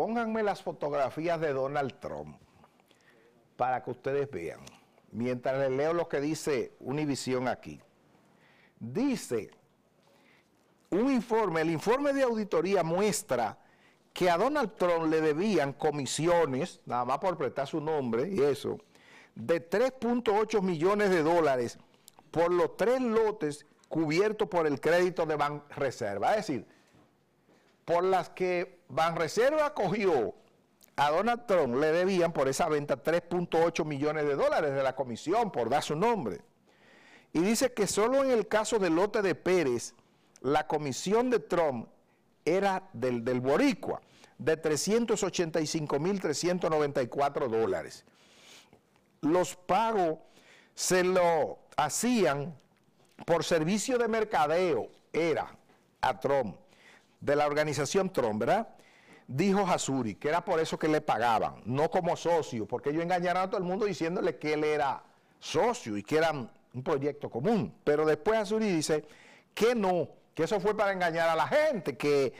pónganme las fotografías de Donald Trump para que ustedes vean. Mientras les leo lo que dice Univisión aquí. Dice, un informe, el informe de auditoría muestra que a Donald Trump le debían comisiones, nada más por prestar su nombre y eso, de 3.8 millones de dólares por los tres lotes cubiertos por el crédito de Banreserva. Es decir, por las que Banreserva acogió a Donald Trump le debían por esa venta 3.8 millones de dólares de la comisión, por dar su nombre. Y dice que solo en el caso del lote de Pérez, la comisión de Trump era del, del boricua, de 385.394 dólares. Los pagos se lo hacían por servicio de mercadeo, era a Trump de la organización Trump, ¿verdad? Dijo Hasuri que era por eso que le pagaban, no como socio, porque ellos engañaron a todo el mundo diciéndole que él era socio y que era un proyecto común. Pero después Hasuri dice que no, que eso fue para engañar a la gente, que,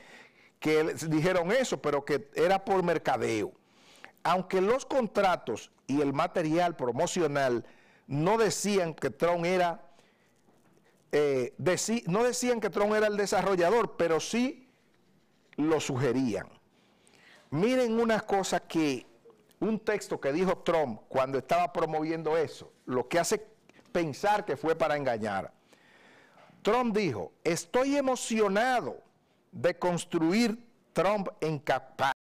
que dijeron eso, pero que era por mercadeo. Aunque los contratos y el material promocional no decían que Trump era, eh, no decían que Trump era el desarrollador, pero sí lo sugerían. Miren una cosa que un texto que dijo Trump cuando estaba promoviendo eso, lo que hace pensar que fue para engañar. Trump dijo, estoy emocionado de construir Trump en Capara,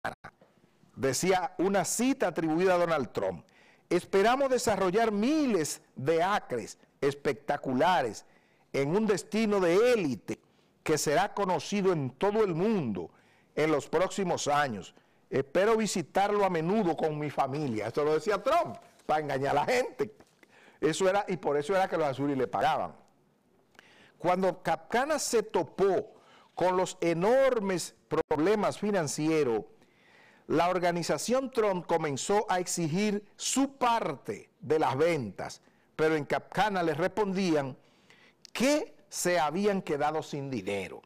decía una cita atribuida a Donald Trump. Esperamos desarrollar miles de acres espectaculares en un destino de élite que será conocido en todo el mundo en los próximos años. Espero visitarlo a menudo con mi familia. Esto lo decía Trump, para engañar a la gente. Eso era, y por eso era que los azules le pagaban. Cuando Capcana se topó con los enormes problemas financieros, la organización Trump comenzó a exigir su parte de las ventas, pero en Capcana les respondían que se habían quedado sin dinero.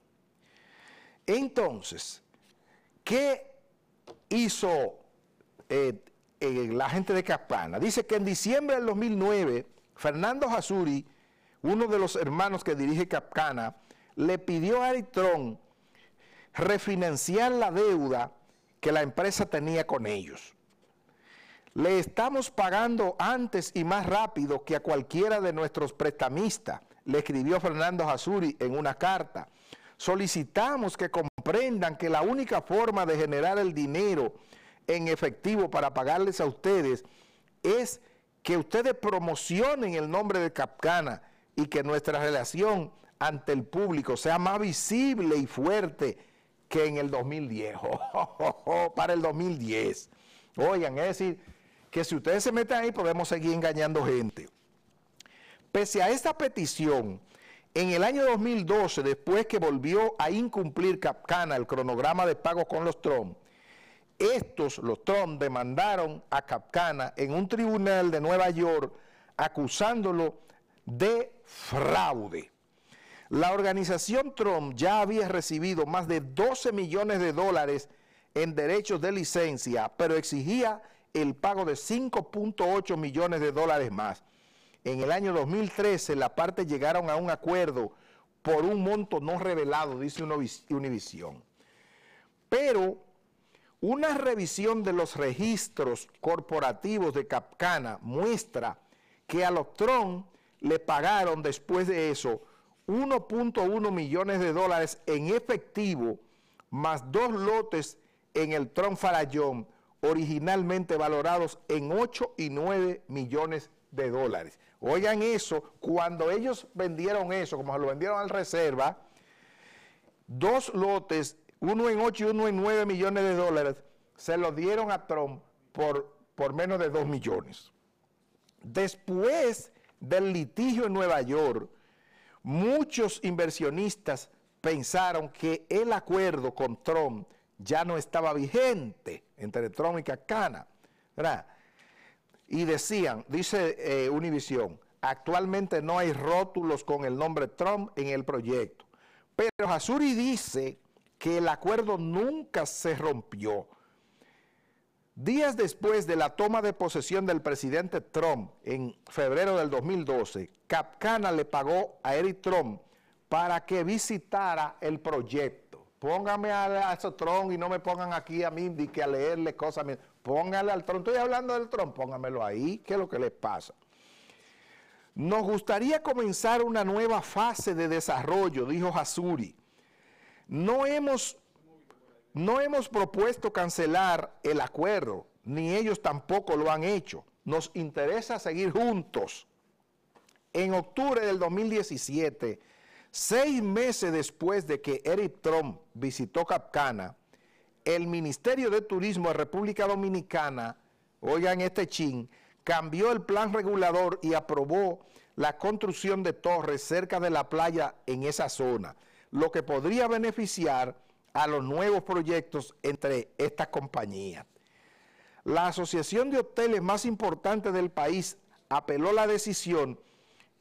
Entonces, ¿Qué hizo eh, eh, la gente de Capcana? Dice que en diciembre del 2009, Fernando Jasuri, uno de los hermanos que dirige Capcana, le pidió a Aritrón refinanciar la deuda que la empresa tenía con ellos. Le estamos pagando antes y más rápido que a cualquiera de nuestros prestamistas, le escribió Fernando Jazuri en una carta. Solicitamos que que la única forma de generar el dinero en efectivo para pagarles a ustedes es que ustedes promocionen el nombre de Capcana y que nuestra relación ante el público sea más visible y fuerte que en el 2010, para el 2010. Oigan, es decir, que si ustedes se meten ahí podemos seguir engañando gente. Pese a esta petición, en el año 2012, después que volvió a incumplir Capcana el cronograma de pagos con los Trump, estos, los Trump, demandaron a Capcana en un tribunal de Nueva York acusándolo de fraude. La organización Trump ya había recibido más de 12 millones de dólares en derechos de licencia, pero exigía el pago de 5.8 millones de dólares más en el año 2013 la parte llegaron a un acuerdo por un monto no revelado, dice Univisión. Pero una revisión de los registros corporativos de Capcana muestra que a los Tron le pagaron después de eso 1.1 millones de dólares en efectivo más dos lotes en el Tron Farallón originalmente valorados en 8 y 9 millones de dólares. Oigan eso, cuando ellos vendieron eso, como se lo vendieron al reserva, dos lotes, uno en 8 y uno en 9 millones de dólares, se los dieron a Trump por, por menos de 2 millones. Después del litigio en Nueva York, muchos inversionistas pensaron que el acuerdo con Trump ya no estaba vigente entre Trump y Cacana. ¿verdad? y decían, dice eh, Univision, Univisión, actualmente no hay rótulos con el nombre Trump en el proyecto. Pero Hasuri dice que el acuerdo nunca se rompió. Días después de la toma de posesión del presidente Trump en febrero del 2012, Capcana le pagó a Eric Trump para que visitara el proyecto. Póngame a, esos y no me pongan aquí a mí que a leerle cosas. Póngale al tronco, Estoy hablando del tron, póngamelo ahí. ¿Qué es lo que les pasa? Nos gustaría comenzar una nueva fase de desarrollo, dijo Hasuri. No hemos, no hemos propuesto cancelar el acuerdo, ni ellos tampoco lo han hecho. Nos interesa seguir juntos. En octubre del 2017 Seis meses después de que Eric Trump visitó Capcana, el Ministerio de Turismo de República Dominicana, oigan este chin, cambió el plan regulador y aprobó la construcción de torres cerca de la playa en esa zona, lo que podría beneficiar a los nuevos proyectos entre estas compañías. La asociación de hoteles más importante del país apeló la decisión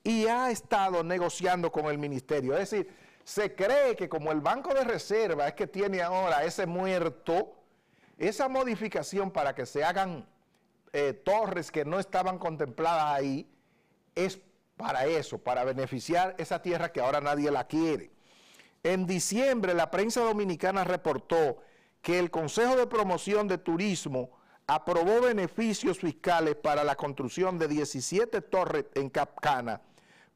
y ha estado negociando con el ministerio. Es decir, se cree que como el Banco de Reserva es que tiene ahora ese muerto, esa modificación para que se hagan eh, torres que no estaban contempladas ahí, es para eso, para beneficiar esa tierra que ahora nadie la quiere. En diciembre la prensa dominicana reportó que el Consejo de Promoción de Turismo aprobó beneficios fiscales para la construcción de 17 torres en Capcana,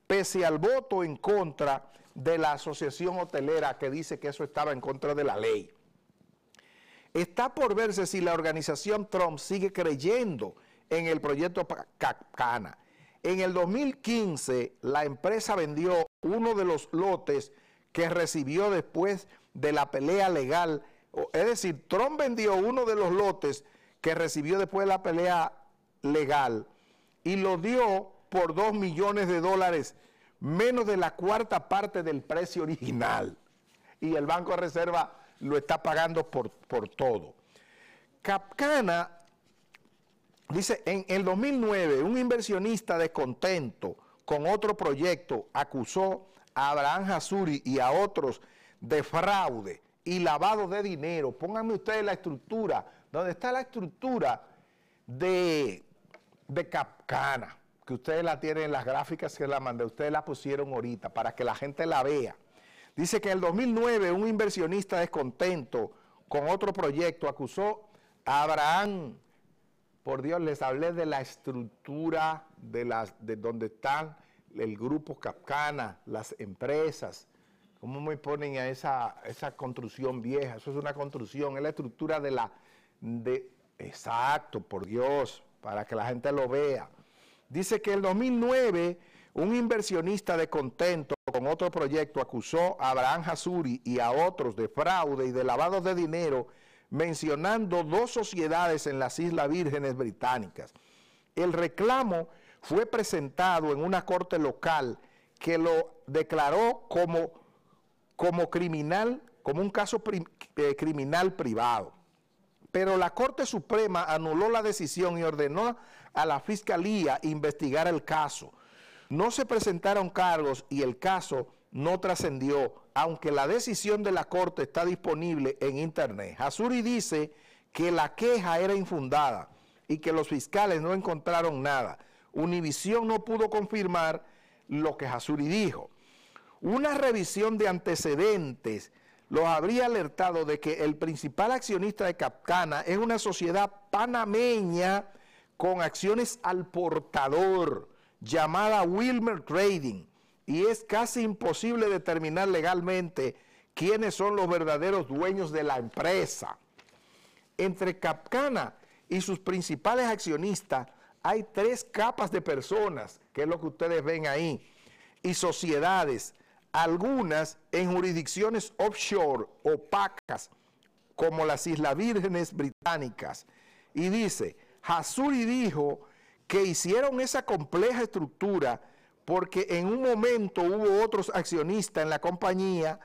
pese al voto en contra de la asociación hotelera que dice que eso estaba en contra de la ley. Está por verse si la organización Trump sigue creyendo en el proyecto Cacana. En el 2015, la empresa vendió uno de los lotes que recibió después de la pelea legal. Es decir, Trump vendió uno de los lotes que recibió después de la pelea legal y lo dio por 2 millones de dólares, menos de la cuarta parte del precio original. Y el Banco de Reserva lo está pagando por, todo. Capcana dice, en el 2009 un inversionista descontento con otro proyecto acusó a Abraham Hasuri y a otros de fraude y lavado de dinero. Pónganme ustedes la estructura, donde está la estructura de, de Capcana que ustedes la tienen en las gráficas que la mandé, ustedes la pusieron ahorita para que la gente la vea. Dice que en el 2009 un inversionista descontento con otro proyecto acusó a Abraham, por Dios, les hablé de la estructura de, las, de donde están el grupo Capcana, las empresas, cómo me ponen a esa, esa construcción vieja, eso es una construcción, es la estructura de la... De, exacto, por Dios, para que la gente lo vea dice que en 2009 un inversionista de contento con otro proyecto acusó a Abraham Hasuri y a otros de fraude y de lavado de dinero, mencionando dos sociedades en las Islas Vírgenes Británicas. El reclamo fue presentado en una corte local que lo declaró como, como criminal, como un caso eh, criminal privado. Pero la Corte Suprema anuló la decisión y ordenó a la fiscalía investigar el caso. No se presentaron cargos y el caso no trascendió, aunque la decisión de la Corte está disponible en Internet. Jasuri dice que la queja era infundada y que los fiscales no encontraron nada. Univisión no pudo confirmar lo que Hasuri dijo. Una revisión de antecedentes los habría alertado de que el principal accionista de Capcana es una sociedad panameña con acciones al portador, llamada Wilmer Trading, y es casi imposible determinar legalmente quiénes son los verdaderos dueños de la empresa. Entre Capcana y sus principales accionistas hay tres capas de personas, que es lo que ustedes ven ahí, y sociedades, algunas en jurisdicciones offshore, opacas, como las Islas Vírgenes Británicas. Y dice, Hasuri dijo que hicieron esa compleja estructura porque en un momento hubo otros accionistas en la compañía,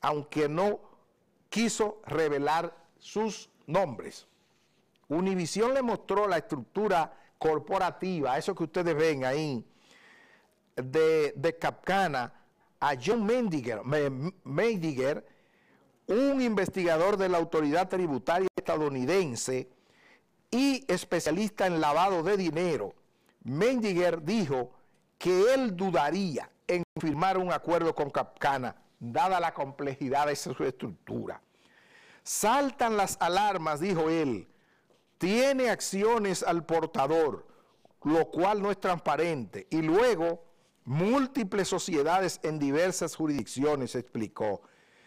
aunque no quiso revelar sus nombres. Univision le mostró la estructura corporativa, eso que ustedes ven ahí, de, Capcana a John Mendiger, un investigador de la autoridad tributaria estadounidense, y especialista en lavado de dinero, Mendiger dijo que él dudaría en firmar un acuerdo con Capcana, dada la complejidad de su estructura. Saltan las alarmas, dijo él, tiene acciones al portador, lo cual no es transparente, y luego múltiples sociedades en diversas jurisdicciones, explicó.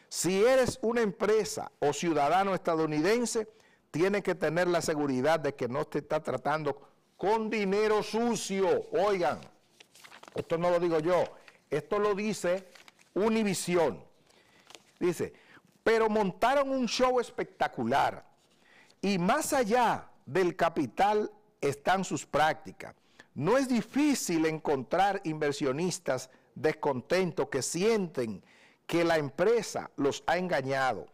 Si eres una empresa o ciudadano estadounidense, tiene que tener la seguridad de que no te está tratando con dinero sucio. Oigan, esto no lo digo yo, esto lo dice Univision. Dice, pero montaron un show espectacular y más allá del capital están sus prácticas. No es difícil encontrar inversionistas descontentos que sienten que la empresa los ha engañado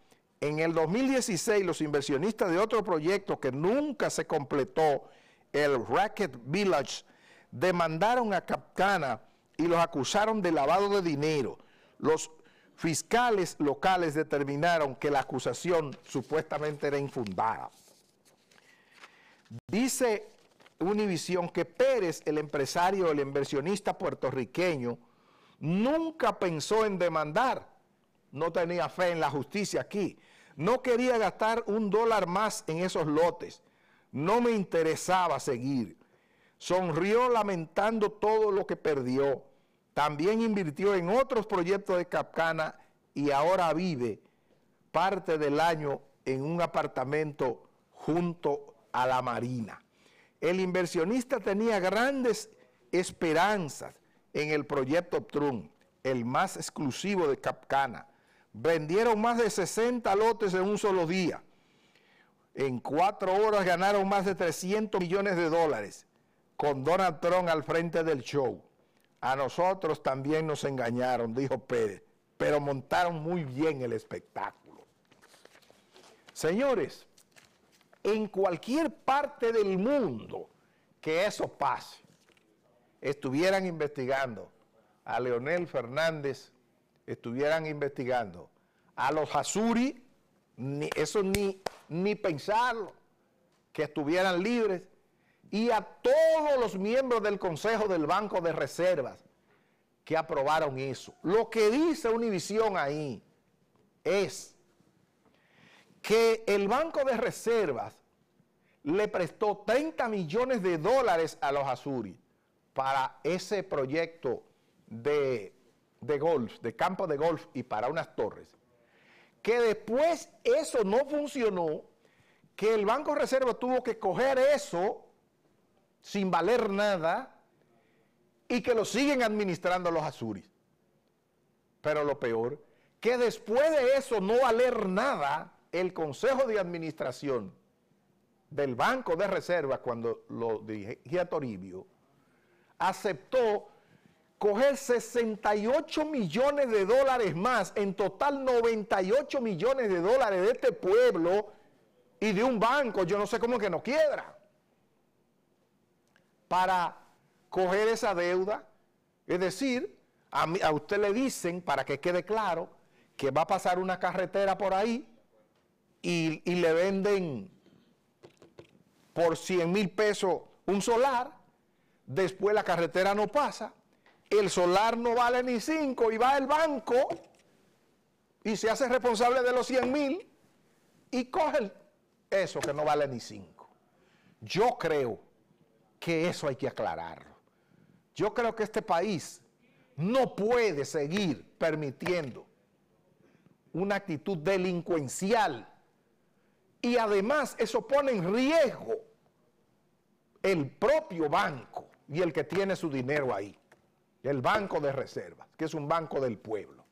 en el 2016, los inversionistas de otro proyecto que nunca se completó, el Racket Village, demandaron a Capcana y los acusaron de lavado de dinero. Los fiscales locales determinaron que la acusación supuestamente era infundada. Dice Univisión que Pérez, el empresario, el inversionista puertorriqueño, nunca pensó en demandar. No tenía fe en la justicia aquí. No quería gastar un dólar más en esos lotes. No me interesaba seguir. Sonrió lamentando todo lo que perdió. También invirtió en otros proyectos de Capcana y ahora vive parte del año en un apartamento junto a la marina. El inversionista tenía grandes esperanzas en el proyecto Trump, el más exclusivo de Capcana, vendieron más de 60 lotes en un solo día. En cuatro horas ganaron más de 300 millones de dólares con Donald Trump al frente del show. A nosotros también nos engañaron, dijo Pérez, pero montaron muy bien el espectáculo. Señores, en cualquier parte del mundo que eso pase, estuvieran investigando a Leonel Fernández estuvieran investigando. A los Hasuri, ni, eso ni, ni pensarlo, que estuvieran libres. Y a todos los miembros del Consejo del Banco de Reservas que aprobaron eso. Lo que dice Univisión ahí es que el Banco de Reservas le prestó 30 millones de dólares a los Azuri para ese proyecto de de golf, de campo de golf y para unas torres, que después eso no funcionó, que el Banco de Reserva tuvo que coger eso sin valer nada y que lo siguen administrando los azuris. Pero lo peor, que después de eso no valer nada, el Consejo de Administración del Banco de Reserva, cuando lo dirigía Toribio, aceptó coger 68 millones de dólares más, en total 98 millones de dólares de este pueblo y de un banco, yo no sé cómo que no quiera, para coger esa deuda. Es decir, a, usted le dicen, para que quede claro, que va a pasar una carretera por ahí y, y le venden por 100 mil pesos un solar, después la carretera no pasa, el solar no vale ni cinco y va el banco y se hace responsable de los 100 mil y coge eso que no vale ni cinco. Yo creo que eso hay que aclararlo. Yo creo que este país no puede seguir permitiendo una actitud delincuencial y además eso pone en riesgo el propio banco y el que tiene su dinero ahí el Banco de Reservas, que es un banco del pueblo.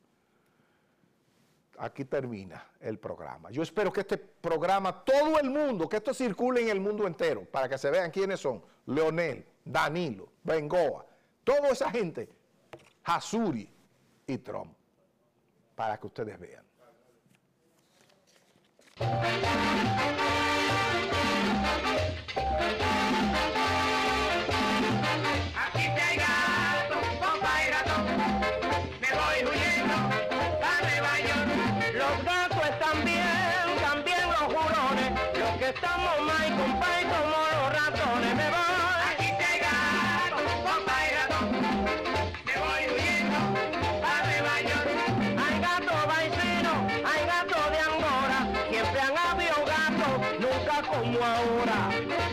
Aquí termina el programa. Yo espero que este programa, todo el mundo, que esto circule en el mundo entero, para que se vean quiénes son, Leonel, Danilo, Bengoa, toda esa gente, Hasuri y Trump, para que ustedes vean. estamos más y y como los ratones me voy. Aquí te gato, compadre gato, me voy huyendo a rebaño. Hay gato vaicero, hay gato de Angora, siempre han habido gato nunca como ahora.